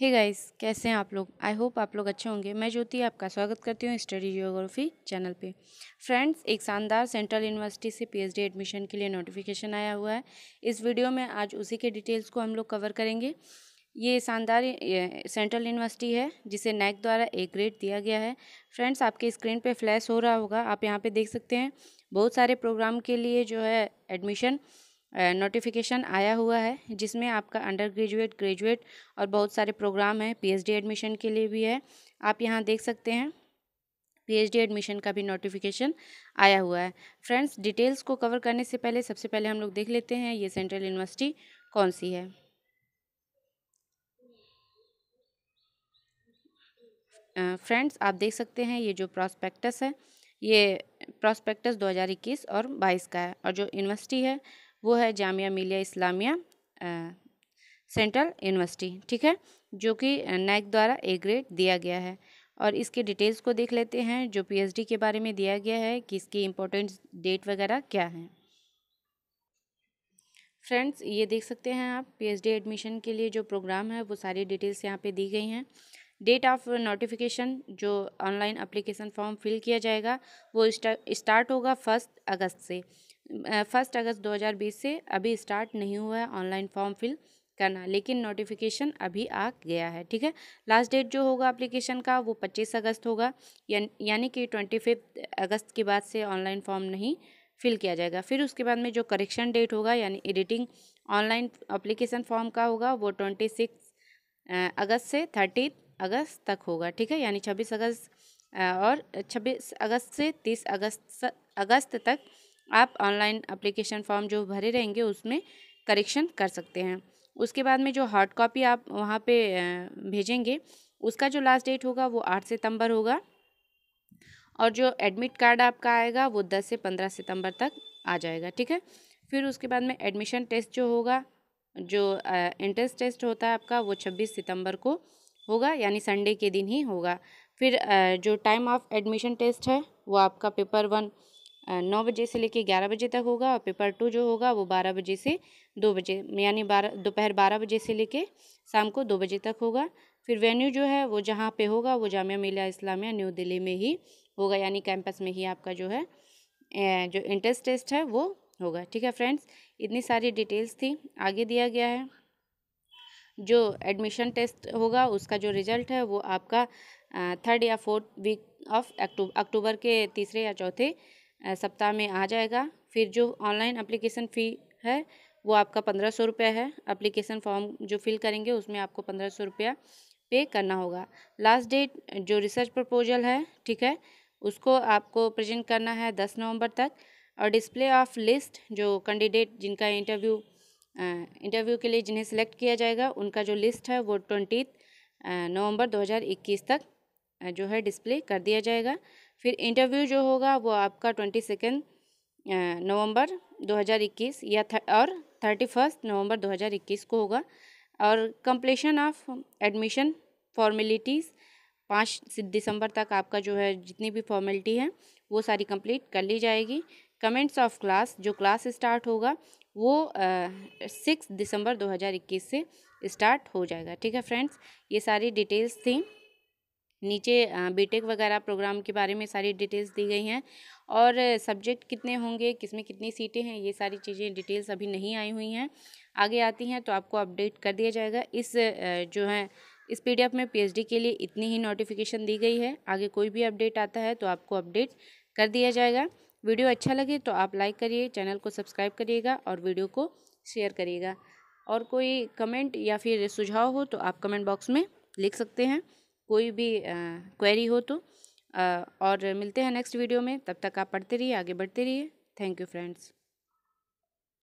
hey guys कैसे हैं आप लोग आई होप आप लोग अच्छे होंगे मैं ज्योति आपका स्वागत करती हूँ स्टडी जियोग्राफी चैनल पे फ्रेंड्स एक शानदार सेंट्रल यूनिवर्सिटी से पीएचडी एडमिशन के लिए नोटिफिकेशन आया हुआ है इस वीडियो में आज उसी के डिटेल्स को हम लोग कवर करेंगे ये शानदार सेंट्रल यूनिवर्सिटी है जिसे नैक द्वारा ए ग्रेड दिया गया है फ्रेंड्स आपके स्क्रीन पर फ्लैश हो रहा होगा आप यहाँ पर देख सकते हैं बहुत सारे प्रोग्राम के लिए जो है एडमिशन नोटिफिकेशन आया हुआ है जिसमें आपका अंडर ग्रेजुएट ग्रेजुएट और बहुत सारे प्रोग्राम हैं पीएचडी एडमिशन के लिए भी है आप यहाँ देख सकते हैं पीएचडी एडमिशन का भी नोटिफिकेशन आया हुआ है फ्रेंड्स डिटेल्स को कवर करने से पहले सबसे पहले हम लोग देख लेते हैं ये सेंट्रल यूनिवर्सिटी कौन सी है फ्रेंड्स आप देख सकते हैं ये जो प्रॉस्पेक्टस है ये प्रॉस्पेक्टस 2021 और 22 का है और जो यूनिवर्सिटी है वो है जामिया मिलिया इस्लामिया सेंट्रल यूनिवर्सिटी ठीक है जो कि नैक द्वारा ए ग्रेड दिया गया है और इसके डिटेल्स को देख लेते हैं जो पीएचडी के बारे में दिया गया है कि इसकी इम्पोर्टेंट डेट वगैरह क्या है फ्रेंड्स ये देख सकते हैं आप पीएचडी एडमिशन के लिए जो प्रोग्राम है वो सारी डिटेल्स यहाँ पे दी गई हैं डेट ऑफ नोटिफिकेशन जो ऑनलाइन अप्लीकेशन फॉर्म फिल किया जाएगा वो स्टार्ट होगा फर्स्ट अगस्त से फर्स्ट अगस्त 2020 से अभी स्टार्ट नहीं हुआ है ऑनलाइन फॉर्म फिल करना लेकिन नोटिफिकेशन अभी आ गया है ठीक है लास्ट डेट जो होगा अप्लीकेशन का वो पच्चीस अगस्त होगा या, यानी कि ट्वेंटी फिफ्थ अगस्त के बाद से ऑनलाइन फॉर्म नहीं फिल किया जाएगा फिर उसके बाद में जो करेक्शन डेट होगा यानी एडिटिंग ऑनलाइन अप्लीकेशन फॉर्म का होगा वो ट्वेंटी सिक्स अगस्त से थर्टी अगस्त तक होगा ठीक है यानी छब्बीस अगस्त और छब्बीस अगस्त से तीस अगस्त अगस्त तक आप ऑनलाइन अप्लीकेशन फॉर्म जो भरे रहेंगे उसमें करेक्शन कर सकते हैं उसके बाद में जो हार्ड कॉपी आप वहाँ पे भेजेंगे उसका जो लास्ट डेट होगा वो आठ सितंबर होगा और जो एडमिट कार्ड आपका आएगा वो दस से पंद्रह सितंबर तक आ जाएगा ठीक है फिर उसके बाद में एडमिशन टेस्ट जो होगा जो एंट्रेंस टेस्ट होता है आपका वो छब्बीस सितंबर को होगा यानी संडे के दिन ही होगा फिर जो टाइम ऑफ एडमिशन टेस्ट है वो आपका पेपर वन नौ बजे से लेके ग्यारह बजे तक होगा और पेपर टू जो होगा वो बारह बजे से दो बजे यानी बारह दोपहर बारह बजे से लेके शाम को दो बजे तक होगा फिर वेन्यू जो है वो जहाँ पे होगा वो जामिया मिलिया इस्लामिया न्यू दिल्ली में ही होगा यानी कैंपस में ही आपका जो है जो इंट्रेंस टेस्ट है वो होगा ठीक है फ्रेंड्स इतनी सारी डिटेल्स थी आगे दिया गया है जो एडमिशन टेस्ट होगा उसका जो रिज़ल्ट है वो आपका थर्ड या फोर्थ वीक ऑफ अक्टूबर के तीसरे या चौथे सप्ताह में आ जाएगा फिर जो ऑनलाइन अप्लीकेशन फ़ी है वो आपका पंद्रह सौ रुपये है अप्लीकेशन फॉर्म जो फिल करेंगे उसमें आपको पंद्रह सौ रुपया पे करना होगा लास्ट डेट जो रिसर्च प्रपोजल है ठीक है उसको आपको प्रेजेंट करना है दस नवंबर तक और डिस्प्ले ऑफ लिस्ट जो कैंडिडेट जिनका इंटरव्यू इंटरव्यू के लिए जिन्हें सेलेक्ट किया जाएगा उनका जो लिस्ट है वो ट्वेंटी नवंबर 2021 तक जो है डिस्प्ले कर दिया जाएगा फिर इंटरव्यू जो होगा वो आपका ट्वेंटी सेकेंड नवम्बर दो या थर, और थर्टी फर्स्ट नवम्बर को होगा और कंप्लीशन ऑफ एडमिशन फॉर्मेलिटीज़ पाँच दिसंबर तक आपका जो है जितनी भी फॉर्मेलिटी है वो सारी कंप्लीट कर ली जाएगी कमेंट्स ऑफ क्लास जो क्लास स्टार्ट होगा वो सिक्स दिसंबर 2021 से स्टार्ट हो जाएगा ठीक है फ्रेंड्स ये सारी डिटेल्स थी नीचे बीटेक वगैरह प्रोग्राम के बारे में सारी डिटेल्स दी गई हैं और सब्जेक्ट कितने होंगे किस में कितनी सीटें हैं ये सारी चीज़ें डिटेल्स अभी नहीं आई हुई हैं आगे आती हैं तो आपको अपडेट कर दिया जाएगा इस जो है इस पी में पी के लिए इतनी ही नोटिफिकेशन दी गई है आगे कोई भी अपडेट आता है तो आपको अपडेट कर दिया जाएगा वीडियो अच्छा लगे तो आप लाइक करिए चैनल को सब्सक्राइब करिएगा और वीडियो को शेयर करिएगा और कोई कमेंट या फिर सुझाव हो तो आप कमेंट बॉक्स में लिख सकते हैं कोई भी क्वेरी हो तो आ, और मिलते हैं नेक्स्ट वीडियो में तब तक आप पढ़ते रहिए आगे बढ़ते रहिए थैंक यू फ्रेंड्स